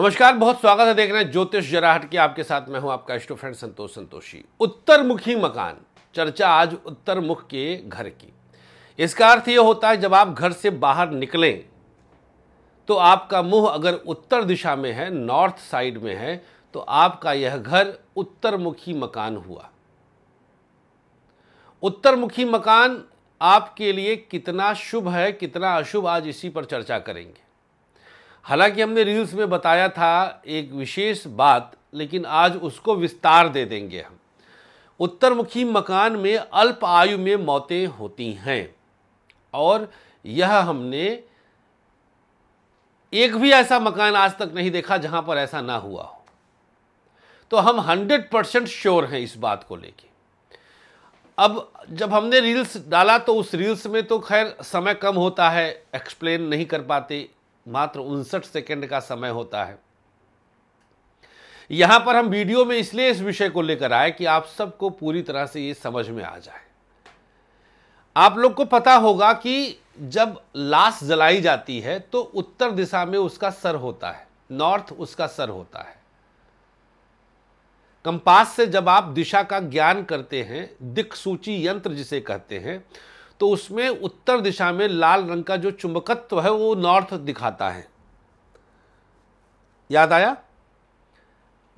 नमस्कार बहुत स्वागत है देख रहे हैं ज्योतिष जराहट की आपके साथ मैं हूं आपका इष्टो फ्रेंड संतोष संतोषी उत्तर मुखी मकान चर्चा आज उत्तर मुख के घर की इसका अर्थ यह होता है जब आप घर से बाहर निकलें तो आपका मुंह अगर उत्तर दिशा में है नॉर्थ साइड में है तो आपका यह घर उत्तर मुखी मकान हुआ उत्तर मुखी मकान आपके लिए कितना शुभ है कितना अशुभ आज इसी पर चर्चा करेंगे हालांकि हमने रील्स में बताया था एक विशेष बात लेकिन आज उसको विस्तार दे देंगे हम उत्तरमुखी मकान में अल्प आयु में मौतें होती हैं और यह हमने एक भी ऐसा मकान आज तक नहीं देखा जहां पर ऐसा ना हुआ हो तो हम 100 परसेंट श्योर हैं इस बात को लेके अब जब हमने रील्स डाला तो उस रील्स में तो खैर समय कम होता है एक्सप्लेन नहीं कर पाते मात्र उनसठ सेकंड का समय होता है यहां पर हम वीडियो में इसलिए इस विषय को लेकर आए कि आप सबको पूरी तरह से ये समझ में आ जाए आप लोग को पता होगा कि जब लाश जलाई जाती है तो उत्तर दिशा में उसका सर होता है नॉर्थ उसका सर होता है कंपास से जब आप दिशा का ज्ञान करते हैं दिक्सूची यंत्र जिसे कहते हैं तो उसमें उत्तर दिशा में लाल रंग का जो चुंबकत्व है वो नॉर्थ दिखाता है याद आया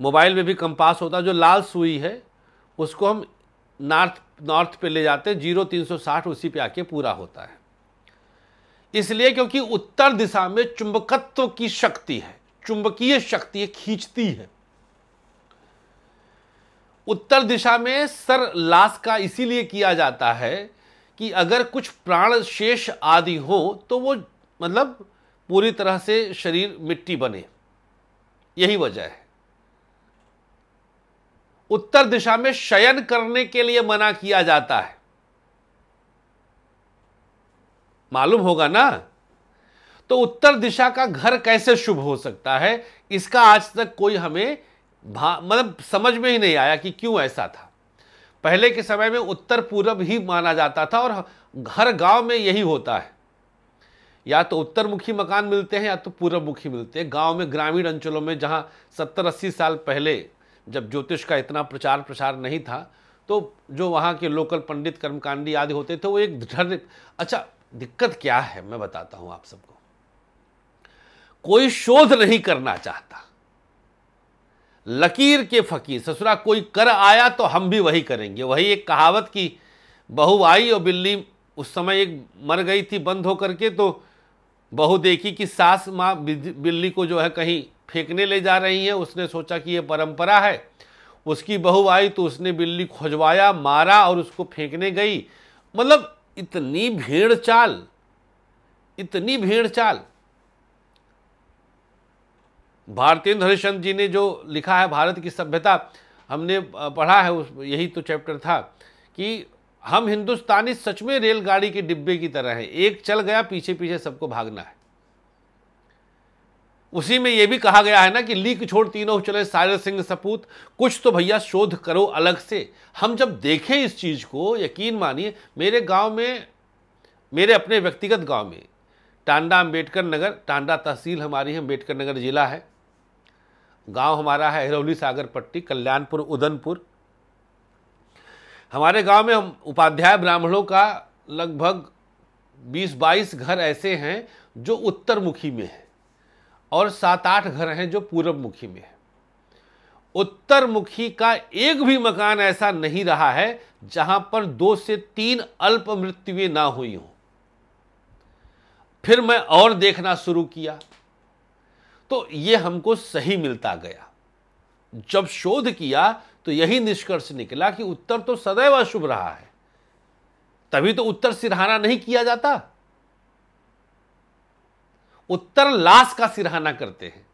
मोबाइल में भी कंपास होता है जो लाल सुई है उसको हम नॉर्थ नॉर्थ पे ले जाते हैं जीरो तीन सौ साठ उसी पे आके पूरा होता है इसलिए क्योंकि उत्तर दिशा में चुंबकत्व की शक्ति है चुंबकीय शक्ति खींचती है उत्तर दिशा में सर लाश का इसीलिए किया जाता है कि अगर कुछ प्राण शेष आदि हो तो वो मतलब पूरी तरह से शरीर मिट्टी बने यही वजह है उत्तर दिशा में शयन करने के लिए मना किया जाता है मालूम होगा ना तो उत्तर दिशा का घर कैसे शुभ हो सकता है इसका आज तक कोई हमें मतलब समझ में ही नहीं आया कि क्यों ऐसा था पहले के समय में उत्तर पूर्व ही माना जाता था और हर गांव में यही होता है या तो उत्तर मुखी मकान मिलते हैं या तो पूर्व मुखी मिलते हैं गांव में ग्रामीण अंचलों में जहां सत्तर अस्सी साल पहले जब ज्योतिष का इतना प्रचार प्रसार नहीं था तो जो वहाँ के लोकल पंडित कर्मकांडी आदि होते थे वो एक धर्म अच्छा दिक्कत क्या है मैं बताता हूँ आप सबको कोई शोध नहीं करना चाहता लकीर के फकीर ससुरा कोई कर आया तो हम भी वही करेंगे वही एक कहावत की बहू आई और बिल्ली उस समय एक मर गई थी बंद होकर के तो बहू देखी कि सास माँ बिल्ली को जो है कहीं फेंकने ले जा रही है उसने सोचा कि ये परंपरा है उसकी बहू आई तो उसने बिल्ली खोजवाया मारा और उसको फेंकने गई मतलब इतनी भीड़ चाल इतनी भीड़ चाल भारतेंद्र हरिश्चंद्र जी ने जो लिखा है भारत की सभ्यता हमने पढ़ा है उस यही तो चैप्टर था कि हम हिंदुस्तानी सच में रेलगाड़ी के डिब्बे की तरह हैं एक चल गया पीछे पीछे सबको भागना है उसी में यह भी कहा गया है ना कि लीक छोड़ तीनों चले सारे सिंह सपूत कुछ तो भैया शोध करो अलग से हम जब देखें इस चीज़ को यकीन मानिए मेरे गांव में मेरे अपने व्यक्तिगत गांव में टांडा अम्बेडकर नगर टांडा तहसील हमारी है अम्बेडकर नगर ज़िला है गांव हमारा है हिरौली सागर पट्टी कल्याणपुर उदनपुर हमारे गांव में हम उपाध्याय ब्राह्मणों का लगभग 20-22 घर ऐसे हैं जो उत्तर मुखी में है और सात आठ घर हैं जो पूर्व मुखी में है उत्तर मुखी का एक भी मकान ऐसा नहीं रहा है जहां पर दो से तीन अल्प मृत्युएं ना हुई हों फिर मैं और देखना शुरू किया तो ये हमको सही मिलता गया जब शोध किया तो यही निष्कर्ष निकला कि उत्तर तो सदैव अशुभ रहा है तभी तो उत्तर सिरहाना नहीं किया जाता उत्तर लाश का सिरहाना करते हैं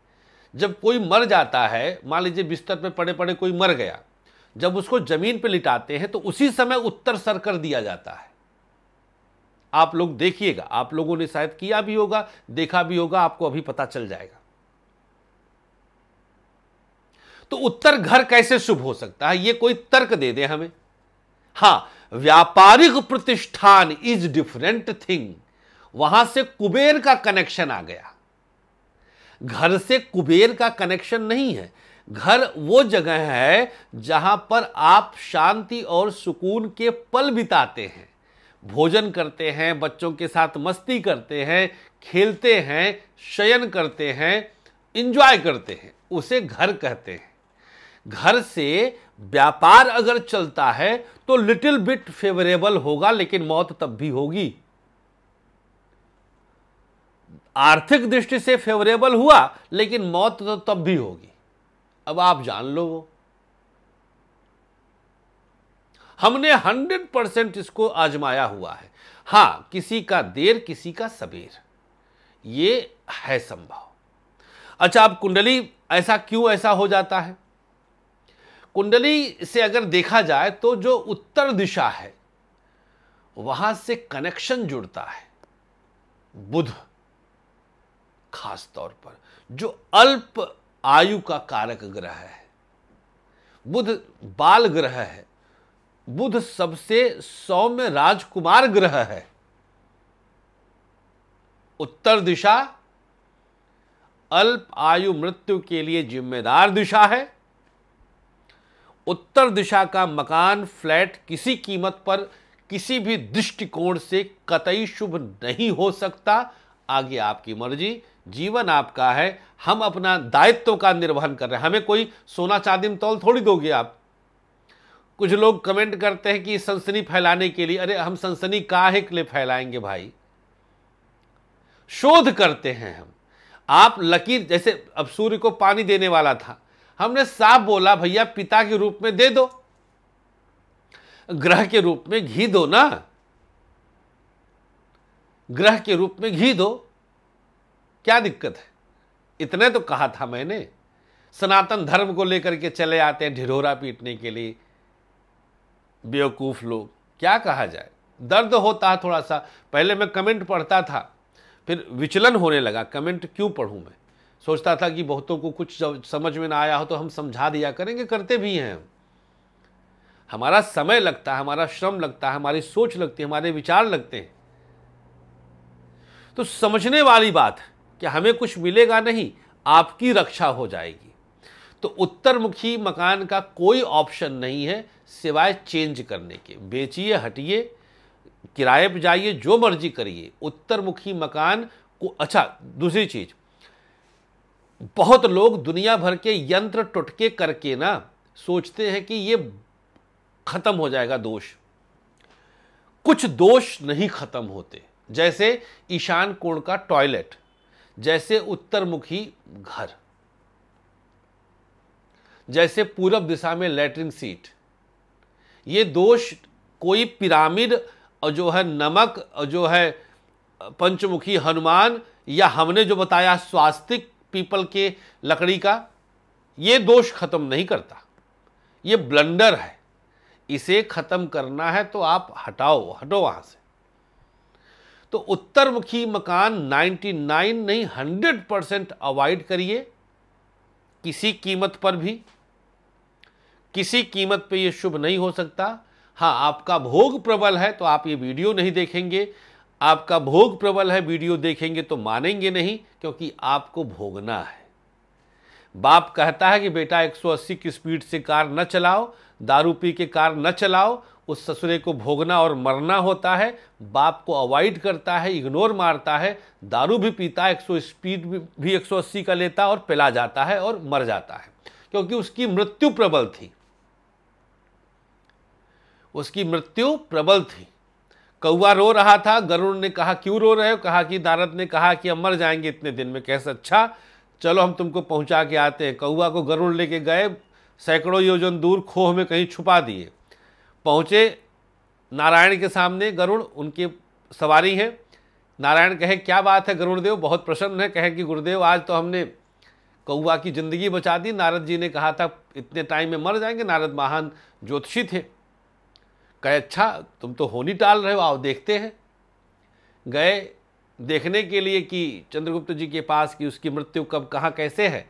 जब कोई मर जाता है मान लीजिए बिस्तर पे पड़े पड़े कोई मर गया जब उसको जमीन पे लिटाते हैं तो उसी समय उत्तर सर कर दिया जाता है आप लोग देखिएगा आप लोगों ने शायद किया भी होगा देखा भी होगा आपको अभी पता चल जाएगा तो उत्तर घर कैसे शुभ हो सकता है ये कोई तर्क दे दे हमें हां व्यापारिक प्रतिष्ठान इज डिफरेंट थिंग वहां से कुबेर का कनेक्शन आ गया घर से कुबेर का कनेक्शन नहीं है घर वो जगह है जहां पर आप शांति और सुकून के पल बिताते हैं भोजन करते हैं बच्चों के साथ मस्ती करते हैं खेलते हैं शयन करते हैं इंजॉय करते हैं उसे घर कहते हैं घर से व्यापार अगर चलता है तो लिटिल बिट फेवरेबल होगा लेकिन मौत तब भी होगी आर्थिक दृष्टि से फेवरेबल हुआ लेकिन मौत तो तब भी होगी अब आप जान लो वो हमने हंड्रेड परसेंट इसको आजमाया हुआ है हां किसी का देर किसी का सबेर ये है संभव अच्छा अब कुंडली ऐसा क्यों ऐसा हो जाता है कुंडली से अगर देखा जाए तो जो उत्तर दिशा है वहां से कनेक्शन जुड़ता है बुध खास तौर पर जो अल्प आयु का कारक ग्रह है बुध बाल ग्रह है बुध सबसे सौम्य राजकुमार ग्रह है उत्तर दिशा अल्प आयु मृत्यु के लिए जिम्मेदार दिशा है उत्तर दिशा का मकान फ्लैट किसी कीमत पर किसी भी दृष्टिकोण से कतई शुभ नहीं हो सकता आगे आपकी मर्जी जीवन आपका है हम अपना दायित्व का निर्वहन कर रहे हैं हमें कोई सोना चांदी में तौल थोड़ी दोगे आप कुछ लोग कमेंट करते हैं कि सनसनी फैलाने के लिए अरे हम सनसनी काहे के लिए फैलाएंगे भाई शोध करते हैं हम आप लकीर जैसे अब सूर्य को पानी देने वाला था हमने साफ बोला भैया पिता के रूप में दे दो ग्रह के रूप में घी दो ना ग्रह के रूप में घी दो क्या दिक्कत है इतने तो कहा था मैंने सनातन धर्म को लेकर के चले आते हैं ढिढोरा पीटने के लिए बेवकूफ़ लोग क्या कहा जाए दर्द होता है थोड़ा सा पहले मैं कमेंट पढ़ता था फिर विचलन होने लगा कमेंट क्यों पढ़ूं मैं सोचता था कि बहुतों को कुछ समझ में ना आया हो तो हम समझा दिया करेंगे करते भी हैं हमारा समय लगता है हमारा श्रम लगता है हमारी सोच लगती है हमारे विचार लगते हैं तो समझने वाली बात कि हमें कुछ मिलेगा नहीं आपकी रक्षा हो जाएगी तो उत्तरमुखी मकान का कोई ऑप्शन नहीं है सिवाय चेंज करने के बेचिए हटिए किराए पर जाइए जो मर्जी करिए उत्तरमुखी मकान को अच्छा दूसरी चीज़ बहुत लोग दुनिया भर के यंत्र टुटके करके ना सोचते हैं कि ये खत्म हो जाएगा दोष कुछ दोष नहीं खत्म होते जैसे ईशान कोण का टॉयलेट जैसे उत्तरमुखी घर जैसे पूरब दिशा में लेटरिन सीट ये दोष कोई पिरामिड और जो है नमक और जो है पंचमुखी हनुमान या हमने जो बताया स्वास्तिक पीपल के लकड़ी का ये दोष ख़त्म नहीं करता ये ब्लंडर है इसे ख़त्म करना है तो आप हटाओ हटो वहां से तो उत्तरमुखी मकान 99 नहीं 100 परसेंट अवॉइड करिए किसी कीमत पर भी किसी कीमत पे ये शुभ नहीं हो सकता हाँ आपका भोग प्रबल है तो आप ये वीडियो नहीं देखेंगे आपका भोग प्रबल है वीडियो देखेंगे तो मानेंगे नहीं क्योंकि आपको भोगना है बाप कहता है कि बेटा 180 की स्पीड से कार न चलाओ दारू पी के कार न चलाओ उस ससुरे को भोगना और मरना होता है बाप को अवॉइड करता है इग्नोर मारता है दारू भी पीता है 100 स्पीड भी 180 का लेता और पिला जाता है और मर जाता है क्योंकि उसकी मृत्यु प्रबल थी उसकी मृत्यु प्रबल थी कौआ रो रहा था गरुड़ ने कहा क्यों रो रहे हो कहा कि नारद ने कहा कि हम मर जाएंगे इतने दिन में कैसे अच्छा चलो हम तुमको पहुंचा के आते हैं कौआ को गरुड़ लेके गए सैकड़ों योजन दूर खोह में कहीं छुपा दिए पहुँचे नारायण के सामने गरुड़ उनके सवारी है नारायण कहे क्या बात है गरुड़देव बहुत प्रसन्न है कहे कि गुरुदेव आज तो हमने कौआ की जिंदगी बचा दी नारद जी ने कहा था इतने टाइम में मर जाएंगे नारद महान ज्योतिषी थे कहे अच्छा तुम तो होनी टाल रहे हो आओ देखते हैं गए देखने के लिए कि चंद्रगुप्त जी के पास कि उसकी मृत्यु कब कहाँ कैसे है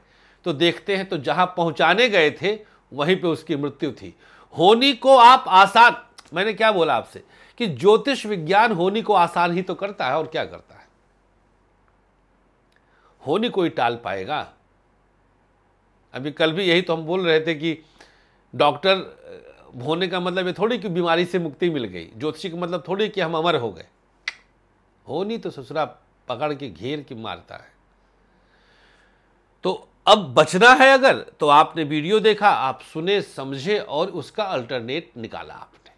तो देखते हैं तो जहाँ पहुँचाने गए थे वहीं पे उसकी मृत्यु थी होनी को आप आसान मैंने क्या बोला आपसे कि ज्योतिष विज्ञान होनी को आसान ही तो करता है और क्या करता है होनी कोई टाल पाएगा अभी कल भी यही तो हम बोल रहे थे कि डॉक्टर होने का मतलब ये थोड़ी कि बीमारी से मुक्ति मिल गई ज्योतिषी का मतलब थोड़ी कि हम अमर हो गए होनी तो ससुरा पकड़ के घेर के मारता है तो अब बचना है अगर तो आपने वीडियो देखा आप सुने समझे और उसका अल्टरनेट निकाला आपने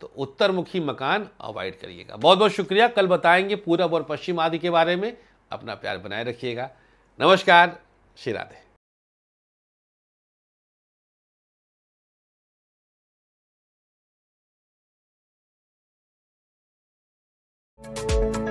तो उत्तरमुखी मकान अवॉइड करिएगा बहुत बहुत शुक्रिया कल बताएंगे पूरब और पश्चिम आदि के बारे में अपना प्यार बनाए रखिएगा नमस्कार श्री राधे Thank you